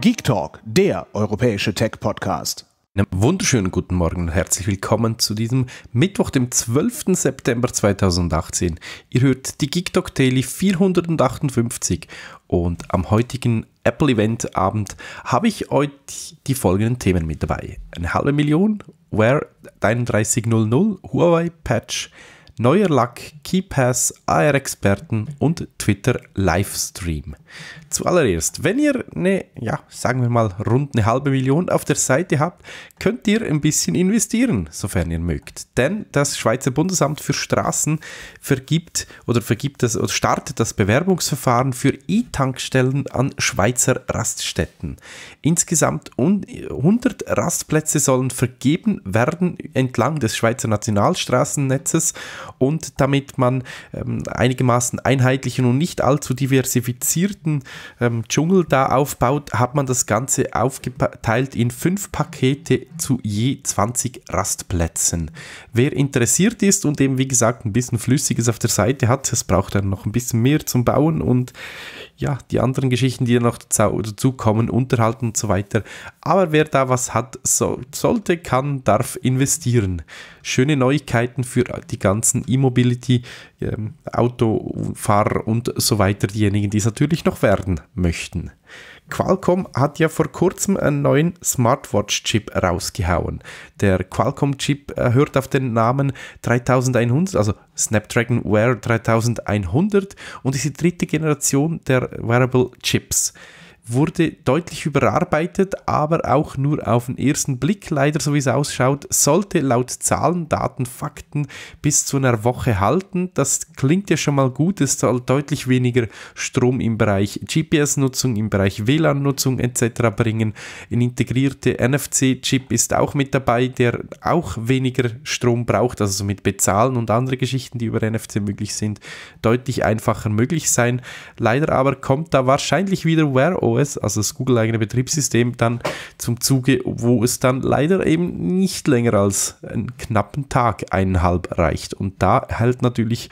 Geek Talk, der europäische Tech-Podcast. Einen wunderschönen guten Morgen und herzlich willkommen zu diesem Mittwoch, dem 12. September 2018. Ihr hört die Geek Talk Daily 458 und am heutigen Apple Event Abend habe ich euch die folgenden Themen mit dabei. Eine halbe Million, Wear 3100, Huawei Patch, Neuer Lack, Keypass, AR-Experten und Twitter Livestream. Zuallererst, wenn ihr eine, ja, sagen wir mal rund eine halbe Million auf der Seite habt, könnt ihr ein bisschen investieren, sofern ihr mögt. Denn das Schweizer Bundesamt für Straßen vergibt oder vergibt das oder startet das Bewerbungsverfahren für E-Tankstellen an Schweizer Raststätten. Insgesamt 100 Rastplätze sollen vergeben werden entlang des Schweizer Nationalstraßennetzes und damit man ähm, einigermaßen einheitlichen und nicht allzu diversifizierten ähm, Dschungel da aufbaut, hat man das Ganze aufgeteilt in fünf Pakete zu je 20 Rastplätzen. Wer interessiert ist und eben wie gesagt ein bisschen Flüssiges auf der Seite hat, das braucht dann noch ein bisschen mehr zum Bauen und ja, die anderen Geschichten, die dann noch dazu kommen, Unterhalt und so weiter. Aber wer da was hat, so, sollte, kann, darf investieren. Schöne Neuigkeiten für die ganzen ganzen E-Mobility, ähm, Autofahrer und so weiter, diejenigen, die es natürlich noch werden möchten. Qualcomm hat ja vor kurzem einen neuen Smartwatch-Chip rausgehauen. Der Qualcomm-Chip hört auf den Namen 3100, also Snapdragon Wear 3100 und ist die dritte Generation der Wearable-Chips wurde deutlich überarbeitet, aber auch nur auf den ersten Blick, leider so wie es ausschaut, sollte laut Zahlen, Daten, Fakten bis zu einer Woche halten. Das klingt ja schon mal gut, es soll deutlich weniger Strom im Bereich GPS-Nutzung, im Bereich WLAN-Nutzung etc. bringen. Ein integrierter NFC-Chip ist auch mit dabei, der auch weniger Strom braucht, also mit Bezahlen und andere Geschichten, die über NFC möglich sind, deutlich einfacher möglich sein. Leider aber kommt da wahrscheinlich wieder Wear OS OS, also das Google-eigene Betriebssystem, dann zum Zuge, wo es dann leider eben nicht länger als einen knappen Tag, eineinhalb reicht. Und da hält natürlich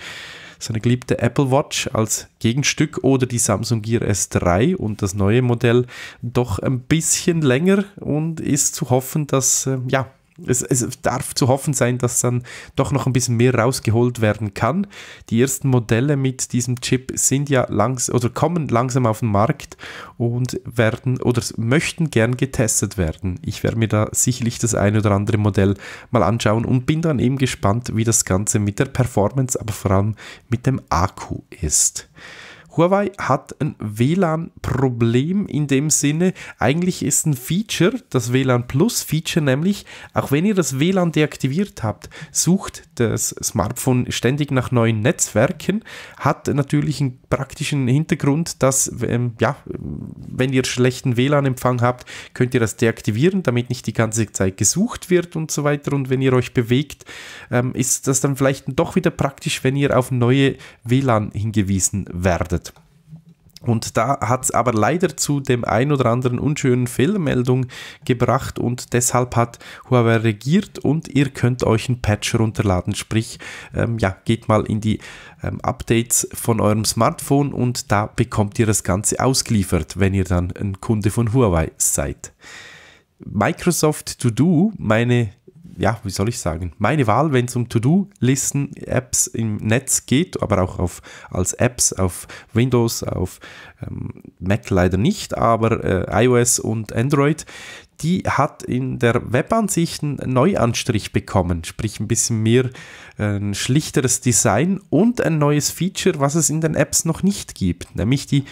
seine geliebte Apple Watch als Gegenstück oder die Samsung Gear S3 und das neue Modell doch ein bisschen länger und ist zu hoffen, dass äh, ja, es, es darf zu hoffen sein, dass dann doch noch ein bisschen mehr rausgeholt werden kann. Die ersten Modelle mit diesem Chip sind ja langs oder kommen langsam auf den Markt und werden oder möchten gern getestet werden. Ich werde mir da sicherlich das ein oder andere Modell mal anschauen und bin dann eben gespannt, wie das Ganze mit der Performance, aber vor allem mit dem Akku ist. Huawei hat ein WLAN-Problem in dem Sinne. Eigentlich ist ein Feature, das WLAN Plus-Feature nämlich, auch wenn ihr das WLAN deaktiviert habt, sucht das Smartphone ständig nach neuen Netzwerken, hat natürlich einen praktischen Hintergrund, dass, ähm, ja, wenn ihr schlechten WLAN-Empfang habt, könnt ihr das deaktivieren, damit nicht die ganze Zeit gesucht wird und so weiter. Und wenn ihr euch bewegt, ähm, ist das dann vielleicht doch wieder praktisch, wenn ihr auf neue WLAN hingewiesen werdet. Und da hat es aber leider zu dem ein oder anderen unschönen Fehlmeldung gebracht und deshalb hat Huawei regiert und ihr könnt euch einen Patch runterladen. Sprich, ähm, ja, geht mal in die ähm, Updates von eurem Smartphone und da bekommt ihr das Ganze ausgeliefert, wenn ihr dann ein Kunde von Huawei seid. Microsoft To Do, meine ja, wie soll ich sagen, meine Wahl, wenn es um To-Do-Listen-Apps im Netz geht, aber auch auf, als Apps auf Windows, auf ähm, Mac leider nicht, aber äh, iOS und Android, die hat in der Webansicht einen Neuanstrich bekommen, sprich ein bisschen mehr ein schlichteres Design und ein neues Feature, was es in den Apps noch nicht gibt, nämlich die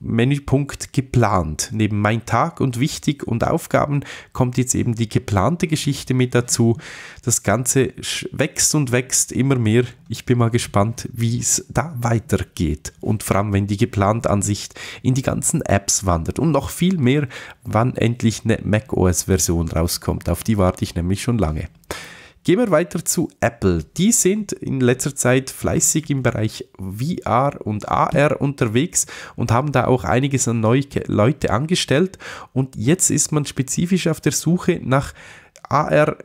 Menüpunkt geplant. Neben mein Tag und wichtig und Aufgaben kommt jetzt eben die geplante Geschichte mit dazu. Das Ganze wächst und wächst immer mehr. Ich bin mal gespannt, wie es da weitergeht und vor allem, wenn die geplante Ansicht in die ganzen Apps wandert und noch viel mehr, wann endlich eine macOS-Version rauskommt. Auf die warte ich nämlich schon lange. Gehen wir weiter zu Apple. Die sind in letzter Zeit fleißig im Bereich VR und AR unterwegs und haben da auch einiges an neue Leute angestellt. Und jetzt ist man spezifisch auf der Suche nach AR,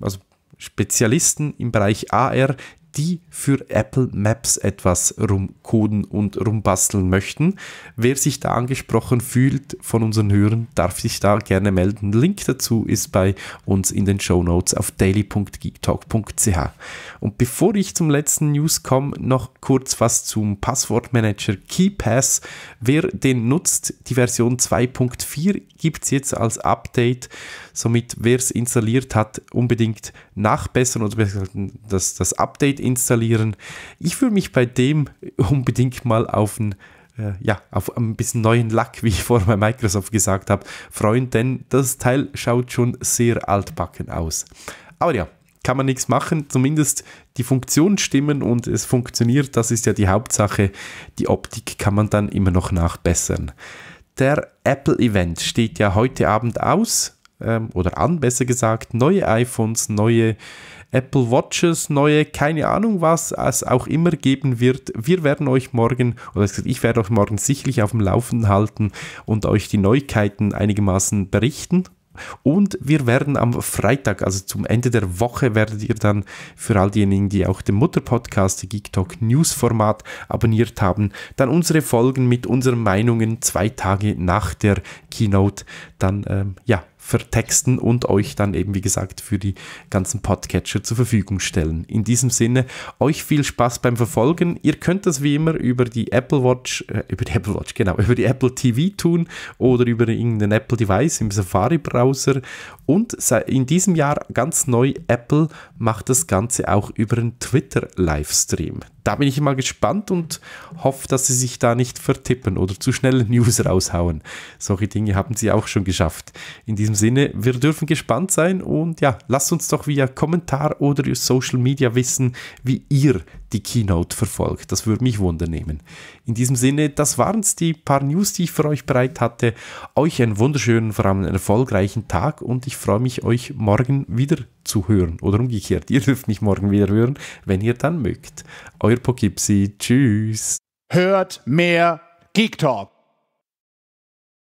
also Spezialisten im Bereich AR, die für Apple Maps etwas rumcoden und rumbasteln möchten. Wer sich da angesprochen fühlt von unseren Hörern, darf sich da gerne melden. Link dazu ist bei uns in den Show Notes auf daily.geektalk.ch. Und bevor ich zum letzten News komme, noch kurz was zum Passwortmanager KeyPass. Wer den nutzt, die Version 2.4 gibt es jetzt als Update Somit, wer es installiert hat, unbedingt nachbessern oder das, das Update installieren. Ich würde mich bei dem unbedingt mal auf ein äh, ja, auf ein bisschen neuen Lack, wie ich vorher bei Microsoft gesagt habe, freuen, denn das Teil schaut schon sehr altbacken aus. Aber ja, kann man nichts machen. Zumindest die Funktionen stimmen und es funktioniert. Das ist ja die Hauptsache. Die Optik kann man dann immer noch nachbessern. Der Apple Event steht ja heute Abend aus ähm, oder an, besser gesagt, neue iPhones, neue Apple Watches, neue, keine Ahnung was es auch immer geben wird. Wir werden euch morgen, oder ich werde euch morgen sicherlich auf dem Laufen halten und euch die Neuigkeiten einigermaßen berichten. Und wir werden am Freitag, also zum Ende der Woche, werdet ihr dann für all diejenigen, die auch den Mutterpodcast, die Geek Talk News Format abonniert haben, dann unsere Folgen mit unseren Meinungen zwei Tage nach der Keynote dann ähm, ja, vertexten und euch dann eben, wie gesagt, für die ganzen Podcatcher zur Verfügung stellen. In diesem Sinne, euch viel Spaß beim Verfolgen. Ihr könnt das wie immer über die Apple Watch, äh, über die Apple Watch, genau, über die Apple TV tun oder über irgendein Apple Device im Safari-Browser. Und in diesem Jahr ganz neu, Apple macht das Ganze auch über einen Twitter-Livestream da bin ich mal gespannt und hoffe, dass sie sich da nicht vertippen oder zu schnell News raushauen. Solche Dinge haben sie auch schon geschafft. In diesem Sinne, wir dürfen gespannt sein und ja, lasst uns doch via Kommentar oder Social Media wissen, wie ihr die Keynote verfolgt. Das würde mich wundernehmen. In diesem Sinne, das waren es die paar News, die ich für euch bereit hatte. Euch einen wunderschönen, vor allem einen erfolgreichen Tag und ich freue mich, euch morgen wieder zu hören oder umgekehrt. Ihr dürft mich morgen wieder hören, wenn ihr dann mögt. Euch euer Pogipsi. Tschüss. Hört mehr Geek Talk.